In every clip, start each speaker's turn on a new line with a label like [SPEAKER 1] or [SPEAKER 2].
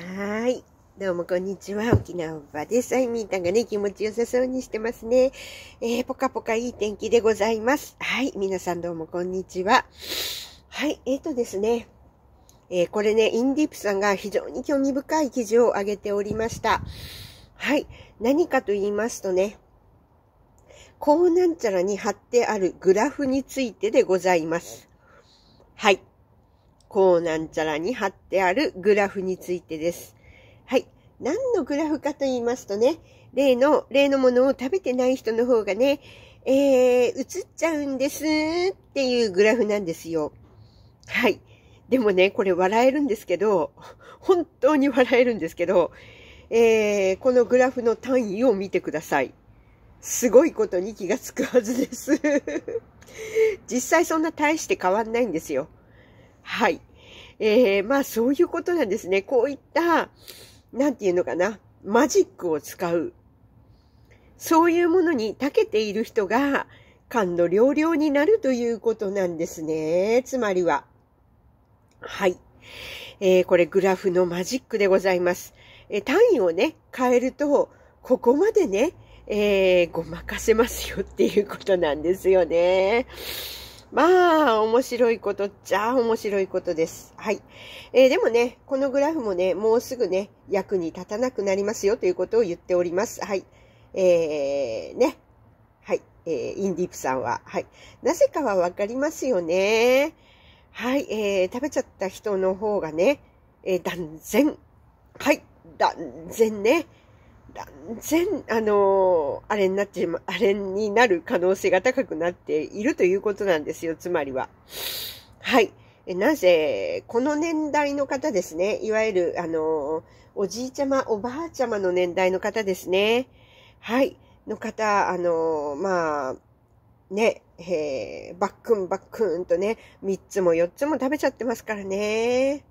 [SPEAKER 1] はい。どうもこんにちは。沖縄おばです。あいみーたんがね、気持ちよさそうにしてますね。えー、ぽかぽかいい天気でございます。はい。皆さんどうもこんにちは。はい。えっ、ー、とですね。えー、これね、インディープさんが非常に興味深い記事を上げておりました。はい。何かと言いますとね、こうなんちゃらに貼ってあるグラフについてでございます。はい。こうなんちゃらに貼ってあるグラフについてです。はい。何のグラフかと言いますとね、例の、例のものを食べてない人の方がね、えー、映っちゃうんですっていうグラフなんですよ。はい。でもね、これ笑えるんですけど、本当に笑えるんですけど、えー、このグラフの単位を見てください。すごいことに気がつくはずです 実際そんな大して変わんないんですよ。はい。えー、まあそういうことなんですね。こういった、なんていうのかな、マジックを使う。そういうものに長けている人が、感度両々になるということなんですね。つまりは。はい。えー、これグラフのマジックでございます。えー、単位をね、変えると、ここまでね、えー、ごまかせますよっていうことなんですよね。まあ、面白いことっちゃ面白いことです。はい。えー、でもね、このグラフもね、もうすぐね、役に立たなくなりますよということを言っております。はい。えー、ね。はい。えー、インディープさんは。はい。なぜかはわかりますよね。はい。えー、食べちゃった人の方がね、えー、断然。はい。断然ね。全、然、あの、あれになって、あれになる可能性が高くなっているということなんですよ、つまりは。はい。なぜ、この年代の方ですね、いわゆる、あの、おじいちゃま、おばあちゃまの年代の方ですね。はい。の方、あの、まあ、ね、えー、バックンバックンとね、3つも4つも食べちゃってますからね。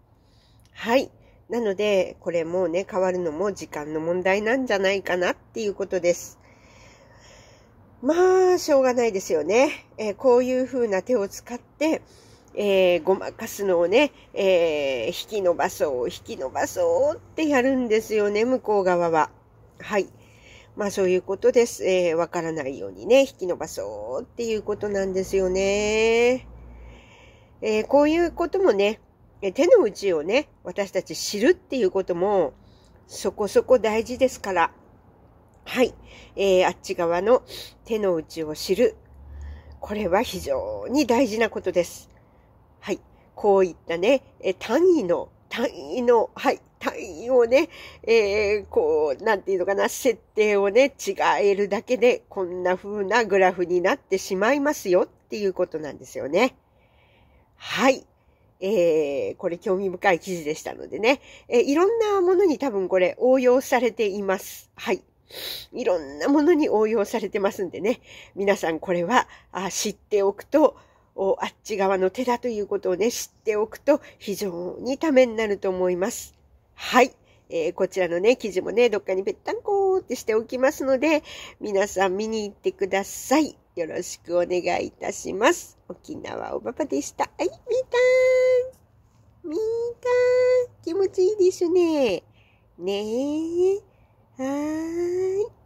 [SPEAKER 1] はい。なので、これもね、変わるのも時間の問題なんじゃないかなっていうことです。まあ、しょうがないですよね。えー、こういう風な手を使って、えー、ごまかすのをね、えー、引き伸ばそう、引き伸ばそうってやるんですよね、向こう側は。はい。まあそういうことです。えわ、からないようにね、引き伸ばそうっていうことなんですよね。えこういうこともね、手の内をね、私たち知るっていうことも、そこそこ大事ですから。はい。えー、あっち側の手の内を知る。これは非常に大事なことです。はい。こういったね、え単位の、単位の、はい、単位をね、えー、こう、なんていうのかな、設定をね、違えるだけで、こんな風なグラフになってしまいますよっていうことなんですよね。はい。えー、これ興味深い記事でしたのでね、えー、いろんなものに多分これ応用されています。はい。いろんなものに応用されてますんでね、皆さんこれはあ知っておくとお、あっち側の手だということをね、知っておくと非常にためになると思います。はい。えー、こちらのね、記事もね、どっかにぺったんこーってしておきますので、皆さん見に行ってください。よろしくお願いいたします。沖縄おばばでした。はい、みーたん。みーたん。気持ちいいですね。ねえ。はーい。